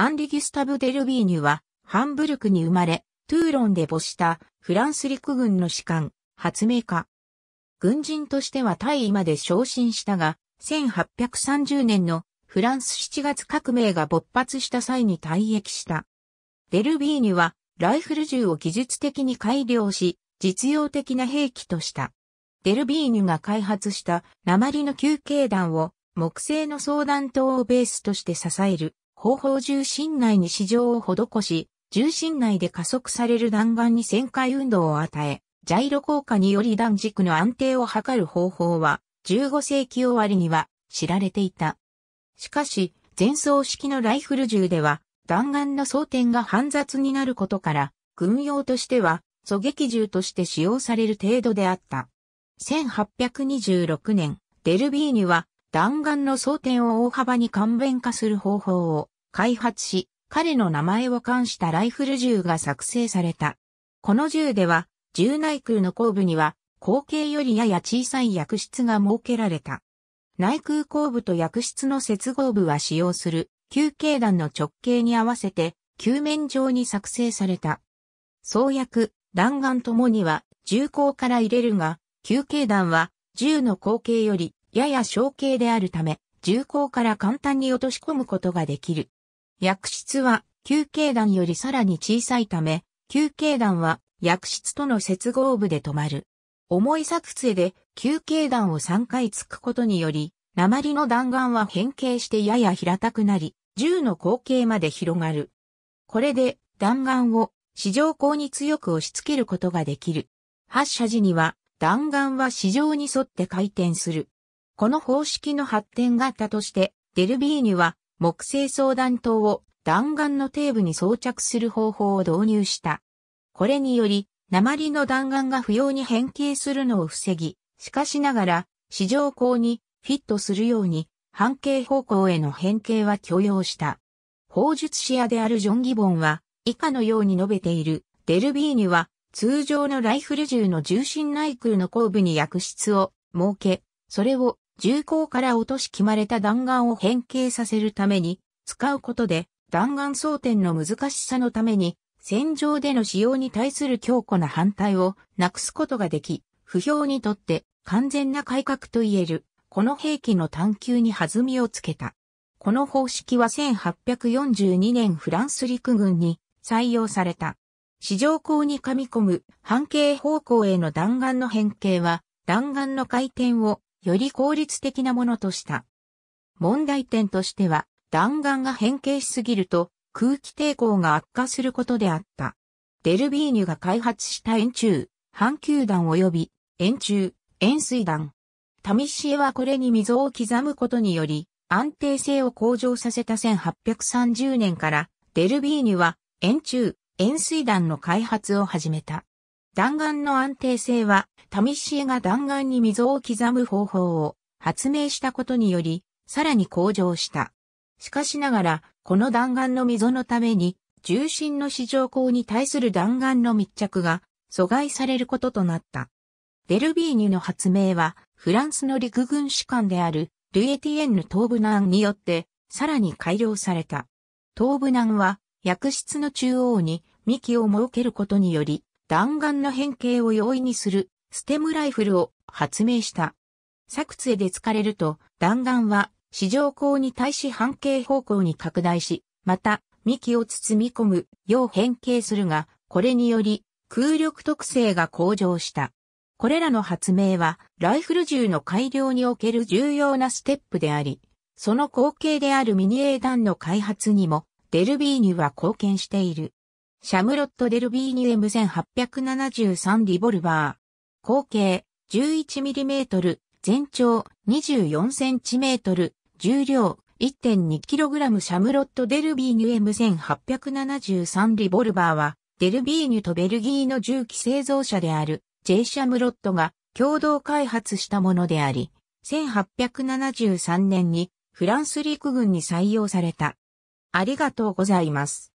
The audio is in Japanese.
アンリ・ギスタブ・デルビーニュは、ハンブルクに生まれ、トゥーロンで母したフランス陸軍の士官、発明家。軍人としては大尉まで昇進したが、1830年のフランス7月革命が勃発した際に退役した。デルビーニュは、ライフル銃を技術的に改良し、実用的な兵器とした。デルビーニュが開発した鉛の球形弾を木製の相談頭をベースとして支える方法重心内に市場を施し、重心内で加速される弾丸に旋回運動を与え、ジャイロ効果により弾軸の安定を図る方法は、15世紀終わりには知られていた。しかし、前奏式のライフル銃では、弾丸の装填が煩雑になることから、軍用としては、狙撃銃として使用される程度であった。1826年、デルビーニは、弾丸の装填を大幅に簡便化する方法を開発し、彼の名前を冠したライフル銃が作成された。この銃では、銃内空の後部には、後径よりやや小さい薬室が設けられた。内空後部と薬室の接合部は使用する、球形弾の直径に合わせて、球面上に作成された。創薬、弾丸ともには、銃口から入れるが、球形弾は、銃の後径よりやや小径であるため、銃口から簡単に落とし込むことができる。薬室は、球形弾よりさらに小さいため、球形弾は薬室との接合部で止まる。重い作成で球形弾を3回突くことにより、鉛の弾丸は変形してやや平たくなり、銃の口径まで広がる。これで弾丸を市場口に強く押し付けることができる。発射時には弾丸は市場に沿って回転する。この方式の発展型として、デルビーニは木製相談灯を弾丸の底部に装着する方法を導入した。これにより、鉛の弾丸が不要に変形するのを防ぎ、しかしながら、市場口にフィットするように、半径方向への変形は許容した。砲術師屋であるジョン・ギボンは、以下のように述べている、デルビーニは、通常のライフル銃の重心内空の後部に薬室を設け、それを銃口から落とし決まれた弾丸を変形させるために、使うことで弾丸装填の難しさのために、戦場での使用に対する強固な反対をなくすことができ、不評にとって完全な改革と言える、この兵器の探求に弾みをつけた。この方式は1842年フランス陸軍に採用された。市場口に噛み込む半径方向への弾丸の変形は弾丸の回転をより効率的なものとした。問題点としては、弾丸が変形しすぎると空気抵抗が悪化することであった。デルビーニュが開発した円柱、半球弾及び円柱、円錐弾。タミシエはこれに溝を刻むことにより安定性を向上させた1830年からデルビーニュは円柱、円錐弾の開発を始めた。弾丸の安定性は、タミシエが弾丸に溝を刻む方法を発明したことにより、さらに向上した。しかしながら、この弾丸の溝のために、重心の市場口に対する弾丸の密着が阻害されることとなった。デルビーニの発明は、フランスの陸軍士官であるルエティエンヌ東部南によって、さらに改良された。東部南は、薬室の中央に幹を設けることにより、弾丸の変形を容易にするステムライフルを発明した。作杖で疲れると弾丸は四条光に対し半径方向に拡大し、また幹を包み込むよう変形するが、これにより空力特性が向上した。これらの発明はライフル銃の改良における重要なステップであり、その後継であるミニエー弾の開発にもデルビーニは貢献している。シャムロット・デルビーニ M1873 リボルバー。口径 11mm、全長 24cm、重量 1.2kg シャムロット・デルビーニュ M1873 リボルバーは、デルビーニュとベルギーの銃器製造者である J シャムロットが共同開発したものであり、1873年にフランス陸軍に採用された。ありがとうございます。